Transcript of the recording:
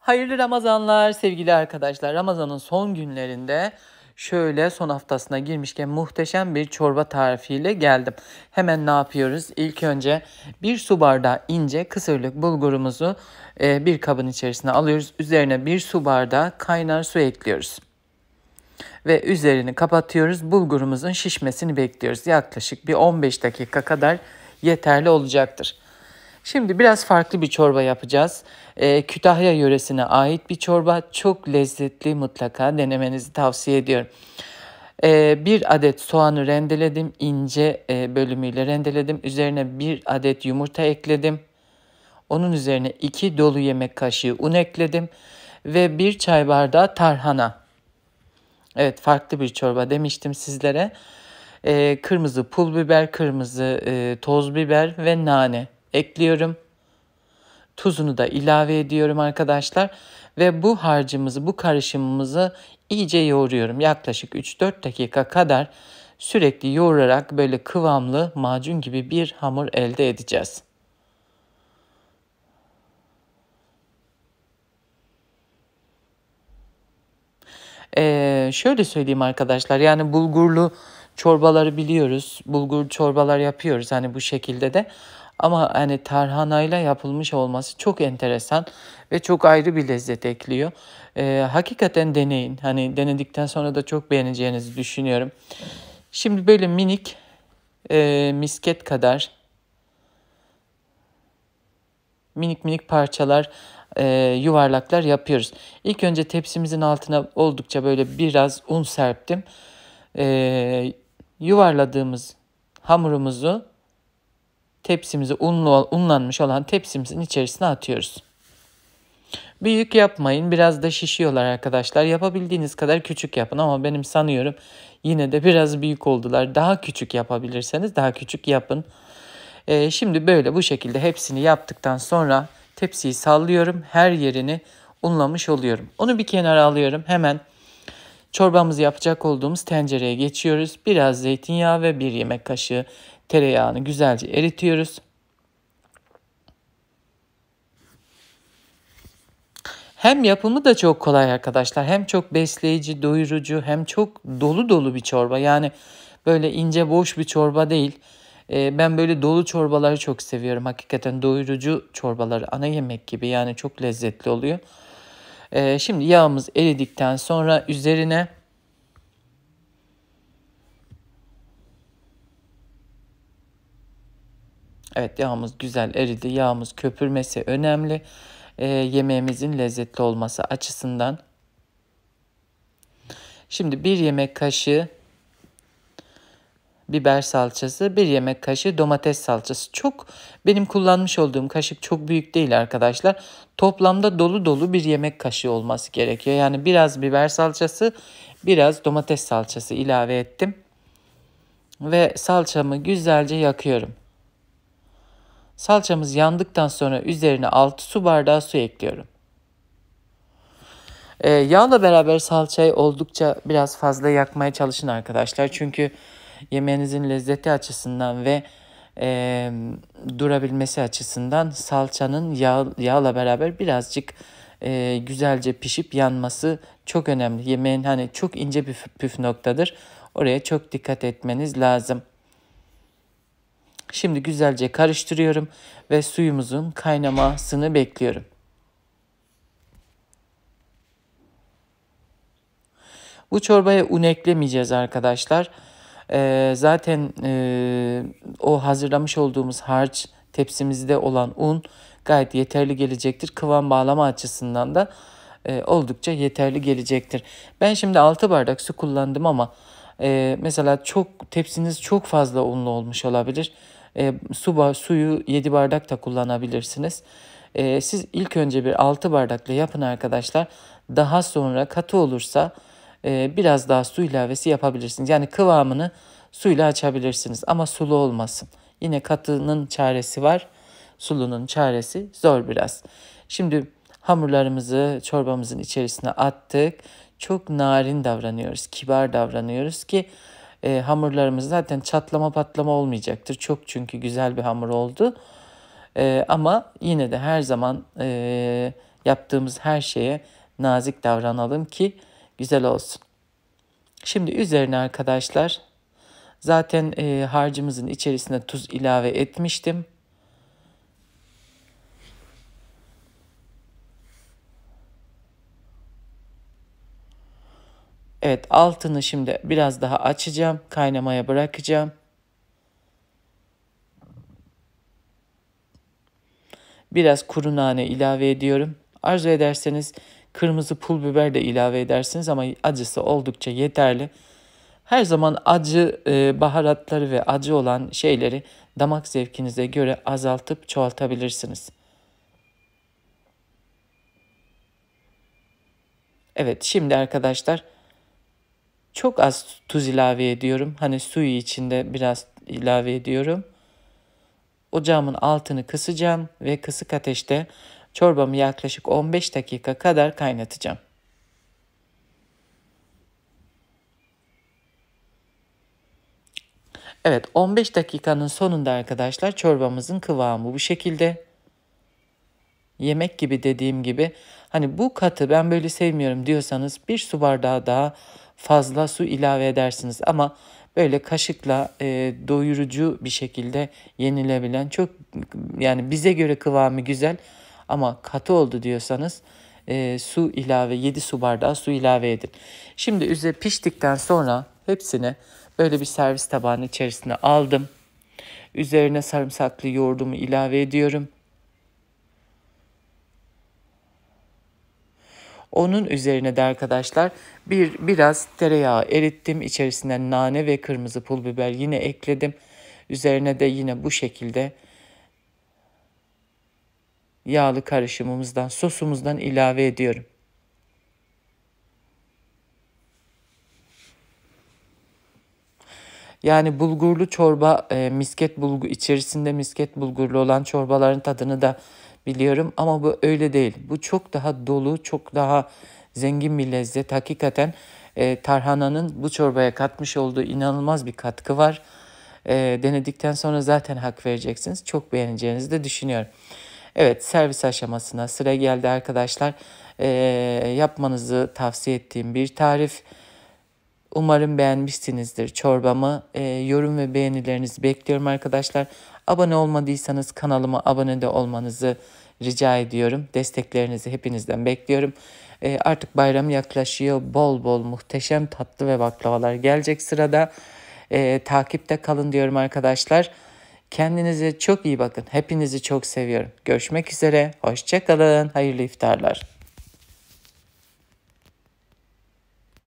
Hayırlı Ramazanlar sevgili arkadaşlar. Ramazan'ın son günlerinde şöyle son haftasına girmişken muhteşem bir çorba tarifiyle geldim. Hemen ne yapıyoruz? İlk önce bir su bardağı ince kısırlık bulgurumuzu e, bir kabın içerisine alıyoruz. Üzerine bir su bardağı kaynar su ekliyoruz. Ve üzerini kapatıyoruz. Bulgurumuzun şişmesini bekliyoruz. Yaklaşık bir 15 dakika kadar yeterli olacaktır. Şimdi biraz farklı bir çorba yapacağız. Ee, Kütahya yöresine ait bir çorba. Çok lezzetli mutlaka denemenizi tavsiye ediyorum. Ee, bir adet soğanı rendeledim. ince e, bölümüyle rendeledim. Üzerine bir adet yumurta ekledim. Onun üzerine iki dolu yemek kaşığı un ekledim. Ve bir çay bardağı tarhana. Evet farklı bir çorba demiştim sizlere. Ee, kırmızı pul biber, kırmızı e, toz biber ve nane ekliyorum. Tuzunu da ilave ediyorum arkadaşlar ve bu harcımızı, bu karışımımızı iyice yoğuruyorum. Yaklaşık 3-4 dakika kadar sürekli yoğurarak böyle kıvamlı macun gibi bir hamur elde edeceğiz. Ee, şöyle söyleyeyim arkadaşlar yani bulgurlu çorbaları biliyoruz. Bulgur çorbalar yapıyoruz hani bu şekilde de. Ama hani tarhanayla yapılmış olması çok enteresan ve çok ayrı bir lezzet ekliyor. Ee, hakikaten deneyin. Hani denedikten sonra da çok beğeneceğinizi düşünüyorum. Şimdi böyle minik e, misket kadar minik minik parçalar e, yuvarlaklar yapıyoruz. İlk önce tepsimizin altına oldukça böyle biraz un serptim. E, yuvarladığımız hamurumuzu tepsimizi unlu, unlanmış olan tepsimizin içerisine atıyoruz. Büyük yapmayın biraz da şişiyorlar arkadaşlar. Yapabildiğiniz kadar küçük yapın ama benim sanıyorum yine de biraz büyük oldular. Daha küçük yapabilirseniz daha küçük yapın. Ee, şimdi böyle bu şekilde hepsini yaptıktan sonra tepsiyi sallıyorum. Her yerini unlamış oluyorum. Onu bir kenara alıyorum. Hemen çorbamızı yapacak olduğumuz tencereye geçiyoruz. Biraz zeytinyağı ve bir yemek kaşığı Tereyağını güzelce eritiyoruz. Hem yapımı da çok kolay arkadaşlar. Hem çok besleyici, doyurucu hem çok dolu dolu bir çorba. Yani böyle ince boş bir çorba değil. Ee, ben böyle dolu çorbaları çok seviyorum. Hakikaten doyurucu çorbaları ana yemek gibi yani çok lezzetli oluyor. Ee, şimdi yağımız eridikten sonra üzerine Evet yağımız güzel eridi. Yağımız köpürmesi önemli. E, yemeğimizin lezzetli olması açısından. Şimdi bir yemek kaşığı biber salçası, bir yemek kaşığı domates salçası. Çok benim kullanmış olduğum kaşık çok büyük değil arkadaşlar. Toplamda dolu dolu bir yemek kaşığı olması gerekiyor. Yani biraz biber salçası, biraz domates salçası ilave ettim. Ve salçamı güzelce yakıyorum. Salçamız yandıktan sonra üzerine 6 su bardağı su ekliyorum. Ee, yağla beraber salçayı oldukça biraz fazla yakmaya çalışın arkadaşlar. Çünkü yemeğinizin lezzeti açısından ve e, durabilmesi açısından salçanın yağ, yağla beraber birazcık e, güzelce pişip yanması çok önemli. Yemeğin hani çok ince bir püf noktadır. Oraya çok dikkat etmeniz lazım. Şimdi güzelce karıştırıyorum ve suyumuzun kaynamasını bekliyorum. Bu çorbaya un eklemeyeceğiz arkadaşlar. Ee, zaten e, o hazırlamış olduğumuz harç tepsimizde olan un gayet yeterli gelecektir. Kıvam bağlama açısından da e, oldukça yeterli gelecektir. Ben şimdi 6 bardak su kullandım ama e, mesela çok tepsiniz çok fazla unlu olmuş olabilir. E, suba suyu 7 bardak da kullanabilirsiniz. E, siz ilk önce bir 6 bardakla yapın arkadaşlar. Daha sonra katı olursa e, biraz daha su ilavesi yapabilirsiniz. Yani kıvamını suyla açabilirsiniz ama sulu olmasın. Yine katının çaresi var. Sulunun çaresi zor biraz. Şimdi hamurlarımızı çorbamızın içerisine attık. Çok narin davranıyoruz, kibar davranıyoruz ki e, hamurlarımız zaten çatlama patlama olmayacaktır. Çok çünkü güzel bir hamur oldu. E, ama yine de her zaman e, yaptığımız her şeye nazik davranalım ki güzel olsun. Şimdi üzerine arkadaşlar zaten e, harcımızın içerisine tuz ilave etmiştim. Evet altını şimdi biraz daha açacağım. Kaynamaya bırakacağım. Biraz kuru nane ilave ediyorum. Arzu ederseniz kırmızı pul biber de ilave edersiniz ama acısı oldukça yeterli. Her zaman acı e, baharatları ve acı olan şeyleri damak zevkinize göre azaltıp çoğaltabilirsiniz. Evet şimdi arkadaşlar çok az tuz ilave ediyorum. Hani suyu içinde biraz ilave ediyorum. Ocağımın altını kısacağım ve kısık ateşte çorbamı yaklaşık 15 dakika kadar kaynatacağım. Evet 15 dakikanın sonunda arkadaşlar çorbamızın kıvamı bu şekilde. Yemek gibi dediğim gibi hani bu katı ben böyle sevmiyorum diyorsanız bir su bardağı daha fazla su ilave edersiniz. Ama böyle kaşıkla e, doyurucu bir şekilde yenilebilen çok yani bize göre kıvamı güzel ama katı oldu diyorsanız e, su ilave 7 su bardağı su ilave edin. Şimdi üze piştikten sonra hepsini böyle bir servis tabağının içerisine aldım. Üzerine sarımsaklı yoğurdumu ilave ediyorum. Onun üzerine de arkadaşlar bir biraz tereyağı erittim. İçerisine nane ve kırmızı pul biber yine ekledim. Üzerine de yine bu şekilde yağlı karışımımızdan, sosumuzdan ilave ediyorum. Yani bulgurlu çorba, e, misket bulgu içerisinde misket bulgurlu olan çorbaların tadını da biliyorum ama bu öyle değil. Bu çok daha dolu, çok daha zengin bir lezzet. Hakikaten e, tarhananın bu çorbaya katmış olduğu inanılmaz bir katkı var. E, denedikten sonra zaten hak vereceksiniz. Çok beğeneceğinizi de düşünüyorum. Evet servis aşamasına sıra geldi arkadaşlar. E, yapmanızı tavsiye ettiğim bir tarif. Umarım beğenmişsinizdir çorbamı. E, yorum ve beğenilerinizi bekliyorum arkadaşlar. Abone olmadıysanız kanalıma abone de olmanızı rica ediyorum. Desteklerinizi hepinizden bekliyorum. E, artık bayram yaklaşıyor. Bol bol muhteşem tatlı ve baklavalar gelecek sırada. E, takipte kalın diyorum arkadaşlar. Kendinize çok iyi bakın. Hepinizi çok seviyorum. Görüşmek üzere. Hoşçakalın. Hayırlı iftarlar.